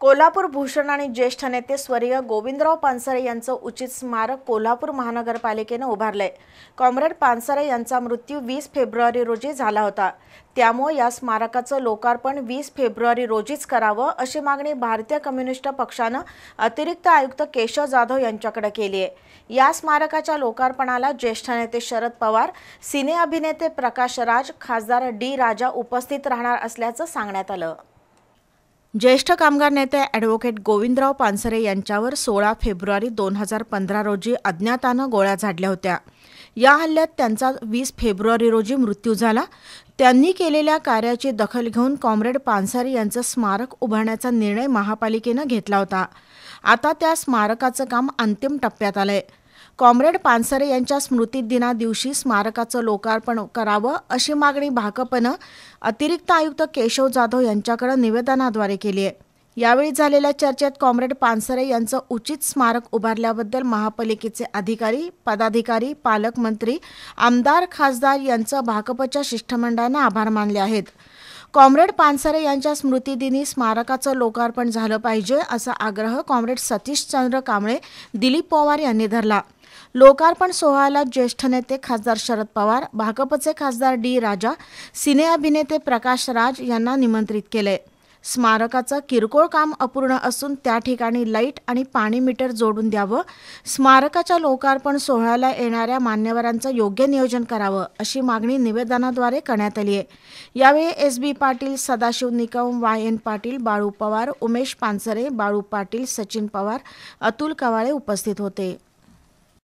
कोल्हापूर भूषण आणि ज्येष्ठ नेते स्वर्गीय गोविंदराव पानसरे यांचं उचित स्मारक कोल्हापूर महानगरपालिकेनं उभारलंय कॉम्रेड पानसरे यांचा मृत्यू वीस फेब्रुवारी रोजी झाला होता त्यामुळे या स्मारकाचं लोकार्पण वीस फेब्रुवारी रोजीच करावं अशी मागणी भारतीय कम्युनिस्ट पक्षानं अतिरिक्त आयुक्त केशव जाधव यांच्याकडे केली आहे या स्मारकाच्या लोकार्पणाला ज्येष्ठ नेते शरद पवार सिने अभिनेते प्रकाश राज खासदार डी राजा उपस्थित राहणार असल्याचं सांगण्यात आलं ज्येष्ठ कामगार नेते ॲडव्होकेट गोविंदराव पानसरे यांच्यावर सोळा फेब्रुवारी दोन हजार पंधरा रोजी अज्ञातानं गोळ्या झाडल्या होत्या या हल्ल्यात त्यांचा वीस फेब्रुवारी रोजी मृत्यू झाला त्यांनी केलेल्या कार्याची दखल घेऊन कॉम्रेड पानसरे यांचं स्मारक उभारण्याचा निर्णय महापालिकेनं घेतला होता आता त्या स्मारकाचं काम अंतिम टप्प्यात आलं आहे कॉम्रेड पानसरे यांच्या स्मृतिदिना दिवशी स्मारकाचं लोकार्पण करावं अशी मागणी भाकपनं अतिरिक्त आयुक्त केशव जाधव यांच्याकडे निवेदनाद्वारे केली आहे यावेळी झालेल्या चर्चेत कॉम्रेड पानसरे यांचं उचित स्मारक उभारल्याबद्दल महापालिकेचे अधिकारी पदाधिकारी पालकमंत्री आमदार खासदार यांचं भाकपच्या शिष्टमंडळानं आभार मानले आहेत कॉम्रेड पानसरे यांच्या स्मृतिदिनी स्मारकाचं लोकार्पण झालं पाहिजे असा आग्रह कॉम्रेड सतीशचंद्र कांबळे दिलीप पवार यांनी धरला लोकार्पण सोहळ्याला ज्येष्ठ नेते खासदार शरद पवार भाकपचे खासदार डी राजा सिने अभिनेते प्रकाश राज यांना निमंत्रित केले स्मारकाचं किरकोळ काम अपूर्ण असून त्या ठिकाणी लाईट आणि पाणी मीटर जोडून द्यावं स्मारकाच्या लोकार्पण सोहळ्याला येणाऱ्या मान्यवरांचं योग्य नियोजन करावं अशी मागणी निवेदनाद्वारे करण्यात आली आहे यावेळी S B Patil Sadashiv Nikam Y N Patil Balu Pawar Umesh Pansare Balu Patil Sachin Pawar Atul Kawale उपस्थित होते